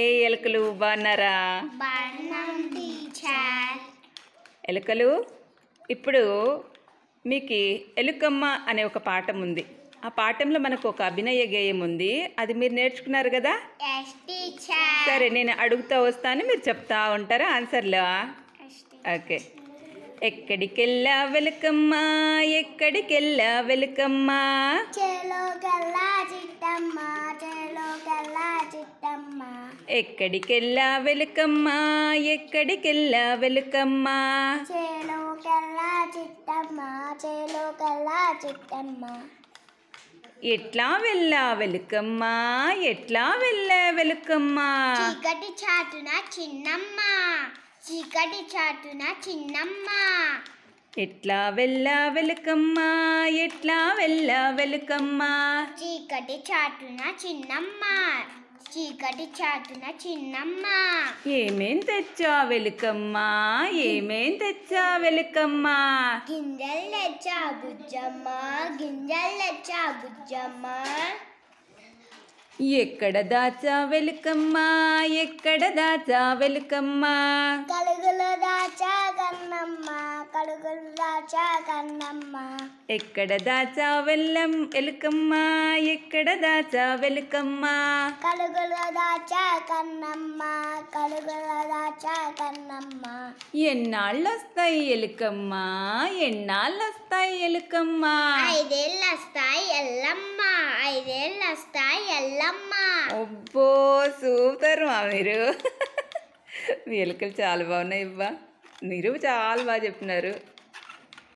ఏ ఎలుకలు బాగున్నారా ఎలుకలు ఇప్పుడు మీకు ఎలుకమ్మ అనే ఒక పాఠం ఉంది ఆ పాఠంలో మనకు ఒక అభినయ గేయం ఉంది అది మీరు నేర్చుకున్నారు కదా సరే నేను అడుగుతూ వస్తాను మీరు చెప్తా ఉంటారా ఆన్సర్లో ఓకే ఎక్కడికెళ్ళా వెలుకమ్మా ఎక్కడికెళ్ళా వెలుకమ్మా ఎక్కడికెళ్ళా వెలుకమ్మా ఎక్కడికెళ్ళా వెలుకమ్మ చేలోకెళ్ళా చిట్టమ్మ చేలోకెళ్ళా చిట్టమ్మ ఎట్లా వెళ్ళా వెలుకమ్మా ఎట్లా వెళ్ళా వెలుకమ్మా చీకటి చాటున చిన్నమ్మ చీకటి చాటున చిన్నమ్మ ఎట్లా వెళ్ళా వెలుకమ్మా ఎట్లా వెళ్ళా వెలుకమ్మా చీకటి చాటున చిన్నమ్మ చీకటి చాటున చిన్నమ్మ ఏమేం తెచ్చా వెలుకమ్మా ఏమేం తెచ్చా వెలుకమ్మా గింజలు తెచ్చా బుజ్జమ్మ గింజలు తెచ్చా బుజ్జమ్మ ఎక్కడ దాచా వెలుకమ్మా ఎక్కడ దాచా వెలుకమ్మా కలుగులో దాచా కన్నమ్మ ఎక్కడ దాచా వెళ్ళం ఎలుకమ్మా ఎక్కడ దాచా వెలుకమ్మా కలుగులో దాచా కన్నమ్మ కలుగుల దాచా కన్నమ్మ ఎన్నాళ్ళు వస్తాయి ఎలుకమ్మా ఎన్నాళ్ళు వస్తాయి ఎలుకమ్మా ఐదేళ్ళు వస్తాయి ఎల్లమ్మ ఐదేళ్ళు వస్తాయి ఎల్లమ్మ ఒబ్బో సూపర్ మా మీరు మీ ఎలుకలు చాలా బాగున్నాయి ఇవ్వ మీరు చాలా బాగా చెప్తున్నారు